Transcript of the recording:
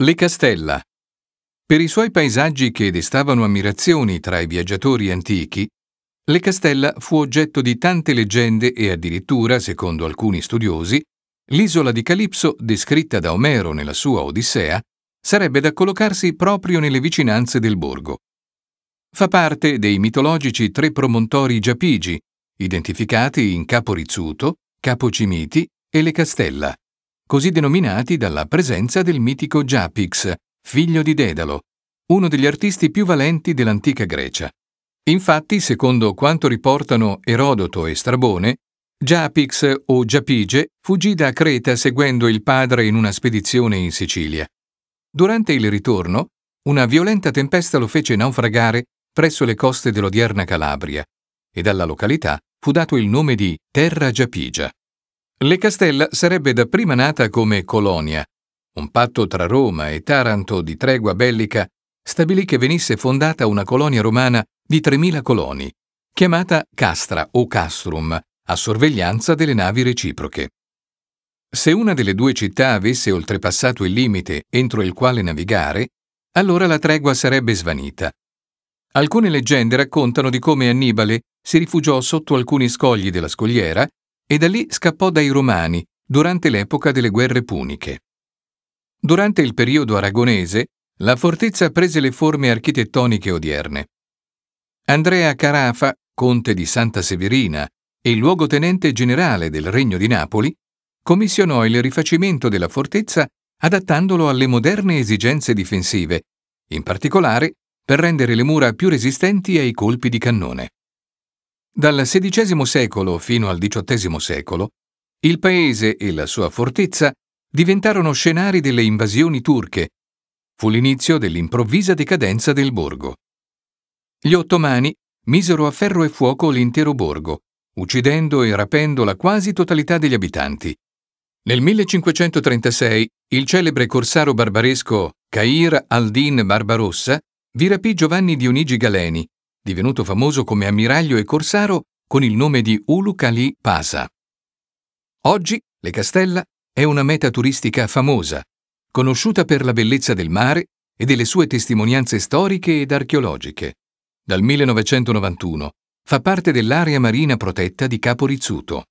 Le Castella. Per i suoi paesaggi che destavano ammirazioni tra i viaggiatori antichi, Le Castella fu oggetto di tante leggende e addirittura, secondo alcuni studiosi, l'isola di Calipso, descritta da Omero nella sua Odissea, sarebbe da collocarsi proprio nelle vicinanze del borgo. Fa parte dei mitologici tre promontori giapigi, identificati in Capo Rizzuto, Capo Cimiti e Le Castella così denominati dalla presenza del mitico Japix, figlio di Dedalo, uno degli artisti più valenti dell'antica Grecia. Infatti, secondo quanto riportano Erodoto e Strabone, Japix o Giapige fuggì da Creta seguendo il padre in una spedizione in Sicilia. Durante il ritorno, una violenta tempesta lo fece naufragare presso le coste dell'odierna Calabria e dalla località fu dato il nome di Terra Giapigia. Le Castella sarebbe dapprima nata come colonia. Un patto tra Roma e Taranto di tregua bellica stabilì che venisse fondata una colonia romana di 3.000 coloni, chiamata Castra o Castrum, a sorveglianza delle navi reciproche. Se una delle due città avesse oltrepassato il limite entro il quale navigare, allora la tregua sarebbe svanita. Alcune leggende raccontano di come Annibale si rifugiò sotto alcuni scogli della scogliera e da lì scappò dai Romani durante l'epoca delle guerre puniche. Durante il periodo aragonese, la fortezza prese le forme architettoniche odierne. Andrea Carafa, conte di Santa Severina e luogotenente generale del Regno di Napoli, commissionò il rifacimento della fortezza adattandolo alle moderne esigenze difensive, in particolare per rendere le mura più resistenti ai colpi di cannone. Dal XVI secolo fino al XVIII secolo, il paese e la sua fortezza diventarono scenari delle invasioni turche. Fu l'inizio dell'improvvisa decadenza del borgo. Gli ottomani misero a ferro e fuoco l'intero borgo, uccidendo e rapendo la quasi totalità degli abitanti. Nel 1536 il celebre corsaro barbaresco Cair al-Din Barbarossa vi rapì Giovanni Dionigi Galeni, divenuto famoso come ammiraglio e corsaro con il nome di Uluk Ali Pasa. Oggi Le Castella è una meta turistica famosa, conosciuta per la bellezza del mare e delle sue testimonianze storiche ed archeologiche. Dal 1991 fa parte dell'area marina protetta di Capo Rizzuto.